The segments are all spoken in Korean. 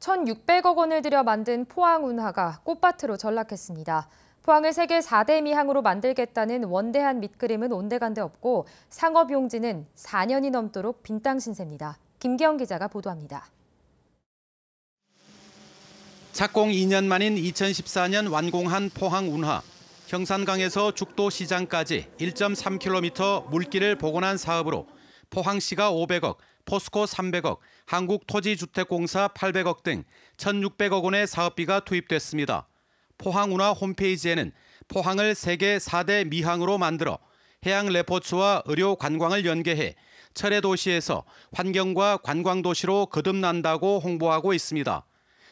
1,600억 원을 들여 만든 포항 운하가 꽃밭으로 전락했습니다. 포항을 세계 4대 미항으로 만들겠다는 원대한 밑그림은 온데간데 없고 상업 용지는 4년이 넘도록 빈땅 신세입니다. 김기영 기자가 보도합니다. 착공 2년 만인 2014년 완공한 포항 운하. 형산강에서 죽도시장까지 1.3km 물길을 복원한 사업으로 포항시가 500억, 포스코 300억, 한국토지주택공사 800억 등 1,600억 원의 사업비가 투입됐습니다. 포항운화 홈페이지에는 포항을 세계 4대 미항으로 만들어 해양 레포츠와 의료 관광을 연계해 철의 도시에서 환경과 관광 도시로 거듭난다고 홍보하고 있습니다.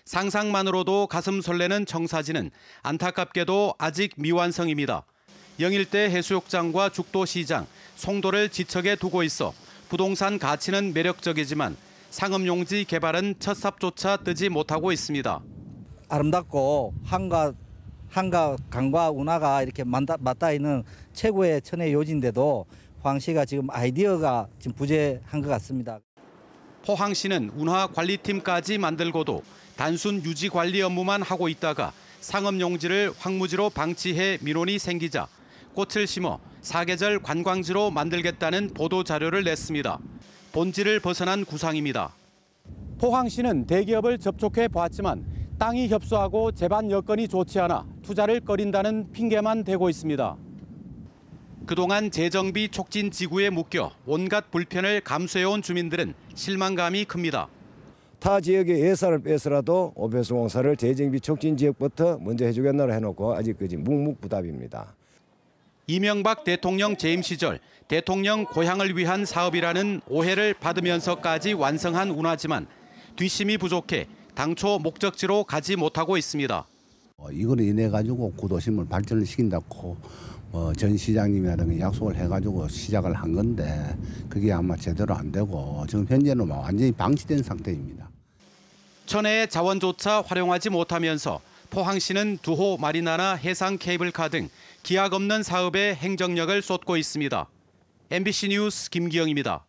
상상만으로도 가슴 설레는 정사지는 안타깝게도 아직 미완성입니다. 영일대 해수욕장과 죽도시장, 송도를 지척에 두고 있어 부동산 가치는 매력적이지만 상업용지 개발은 첫삽조차 뜨지 못하고 있습니다. 아름답고 한가 한가 강과 운하가 이렇게 맞닿아 있는 최고의 천혜 요지인데도 황항시가 지금 아이디어가 지금 부재한 것 같습니다. 포항시는 운하 관리팀까지 만들고도 단순 유지 관리 업무만 하고 있다가 상업 용지를 황무지로 방치해 민원이 생기자 꽃을 심어 사계절 관광지로 만들겠다는 보도 자료를 냈습니다. 본질을 벗어난 구상입니다. 포항시는 대기업을 접촉해 보았지만 땅이 협소하고 재반 여건이 좋지 않아 투자를 꺼린다는 핑계만 대고 있습니다. 그동안 재정비 촉진 지구에 묶여 온갖 불편을 감수해온 주민들은 실망감이 큽니다. 타 지역의 예산을 빼서라도 오페스 공사를 재정비 촉진 지역부터 먼저 해주겠나로 해놓고 아직까지 묵묵부답입니다. 이명박 대통령 재임 시절 대통령 고향을 위한 사업이라는 오해를 받으면서까지 완성한 운하지만 뒷심이 부족해 당초 목적지로 가지 못하고 있습니다. 어, 이걸 인해 가지고 구도심을 발전을 시킨다고 뭐, 전시장님이라 약속을 해가지고 시작을 한 건데 그게 아마 제대로 안 되고 지금 현재는 뭐 완전히 방치된 상태입니다. 천혜의 자원조차 활용하지 못하면서 포항시는 두호 마리나나 해상 케이블카 등 기약 없는 사업에 행정력을 쏟고 있습니다. MBC 뉴스 김기영입니다.